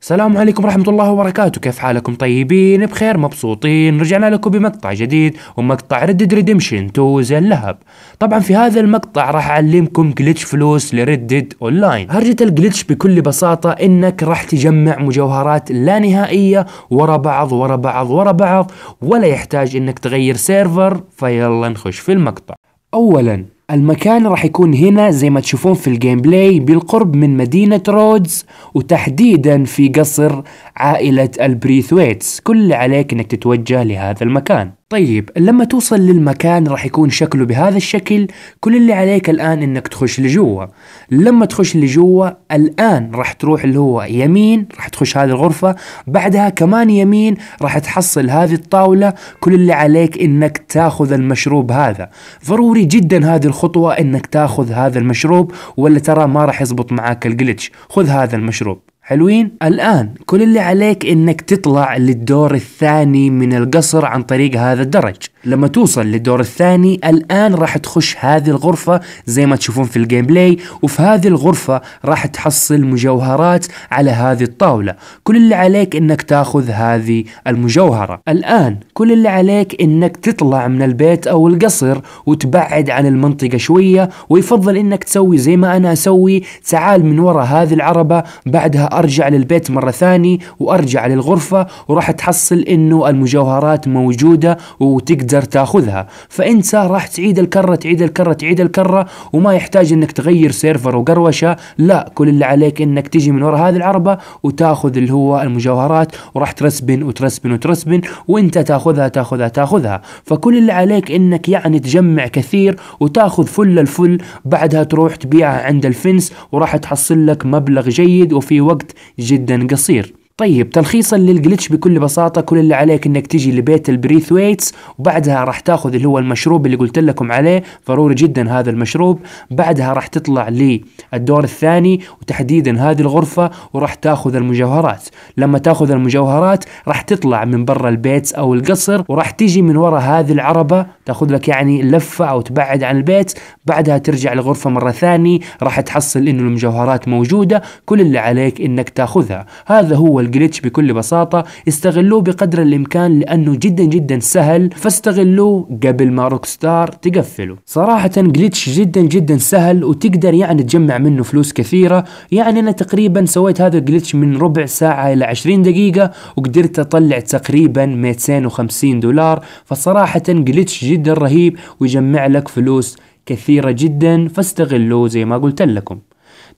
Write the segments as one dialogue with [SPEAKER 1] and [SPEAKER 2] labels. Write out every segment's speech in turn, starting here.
[SPEAKER 1] السلام عليكم ورحمة الله وبركاته كيف حالكم طيبين بخير مبسوطين رجعنا لكم بمقطع جديد ومقطع ريد ريديمشن تو زي اللهب طبعا في هذا المقطع راح اعلمكم جلتش فلوس اون اونلاين هرجة الجلتش بكل بساطة انك راح تجمع مجوهرات لا نهائية ورا بعض ورا بعض ورا بعض ولا يحتاج انك تغير سيرفر فيلا نخش في المقطع اولا المكان راح يكون هنا زي ما تشوفون في الجيم بلاي بالقرب من مدينة رودز وتحديدا في قصر عائلة البريثويتس كل اللي عليك انك تتوجه لهذا المكان طيب لما توصل للمكان راح يكون شكله بهذا الشكل كل اللي عليك الآن انك تخش لجوا لما تخش لجوا الآن راح تروح اللي هو يمين راح تخش هذه الغرفة بعدها كمان يمين راح تحصل هذه الطاولة كل اللي عليك انك تاخذ المشروب هذا ضروري جدا هذه الخطوة انك تاخذ هذا المشروب ولا ترى ما راح يزبط معاك الجلتش خذ هذا المشروب حلوين الآن كل اللي عليك إنك تطلع للدور الثاني من القصر عن طريق هذا الدرج لما توصل للدور الثاني الآن راح تخش هذه الغرفة زي ما تشوفون في الجيم بلاي وفي هذه الغرفة راح تحصل مجوهرات على هذه الطاولة كل اللي عليك انك تاخذ هذه المجوهرة الآن كل اللي عليك انك تطلع من البيت او القصر وتبعد عن المنطقة شوية ويفضل انك تسوي زي ما انا اسوي تعال من ورا هذه العربة بعدها ارجع للبيت مرة ثانية وارجع للغرفة وراح تحصل انه المجوهرات موجودة وتقدر تقدر تاخذها فانت راح تعيد الكره تعيد الكره تعيد الكره وما يحتاج انك تغير سيرفر وقروشه لا كل اللي عليك انك تجي من وراء هذه العربه وتاخذ اللي هو المجوهرات وراح ترسبن وترسبن وترسبن وانت تاخذها تاخذها تاخذها فكل اللي عليك انك يعني تجمع كثير وتاخذ فل الفل بعدها تروح تبيعها عند الفنس وراح تحصل لك مبلغ جيد وفي وقت جدا قصير طيب تلخيصا للجلتش بكل بساطة كل اللي عليك انك تجي لبيت البريث ويتس وبعدها راح تاخذ اللي هو المشروب اللي قلت لكم عليه ضروري جدا هذا المشروب بعدها راح تطلع للدور الثاني وتحديدا هذه الغرفة وراح تاخذ المجوهرات لما تاخذ المجوهرات راح تطلع من برا البيت او القصر وراح تجي من ورا هذه العربة تاخذ لك يعني لفة او تبعد عن البيت بعدها ترجع الغرفة مرة ثانية راح تحصل انه المجوهرات موجودة كل اللي عليك انك تاخذها هذا هو الجليتش بكل بساطة استغلوه بقدر الإمكان لأنه جدا جدا سهل فاستغلوه قبل ما روك ستار تقفله صراحة جليتش جدا جدا سهل وتقدر يعني تجمع منه فلوس كثيرة يعني أنا تقريبا سويت هذا الجليتش من ربع ساعة إلى 20 دقيقة وقدرت أطلع تقريبا 250 دولار فصراحة جليتش جدا رهيب ويجمع لك فلوس كثيرة جدا فاستغلوه زي ما قلت لكم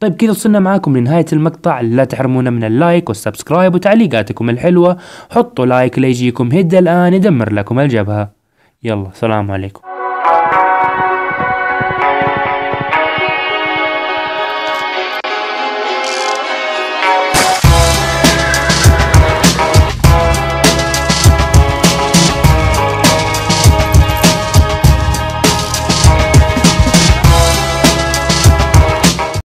[SPEAKER 1] طيب كذا وصلنا معاكم لنهاية المقطع لا تحرمونا من اللايك والسبسكرايب وتعليقاتكم الحلوة حطوا لايك ليجيكم هدى الآن يدمر لكم الجبهة يلا سلام عليكم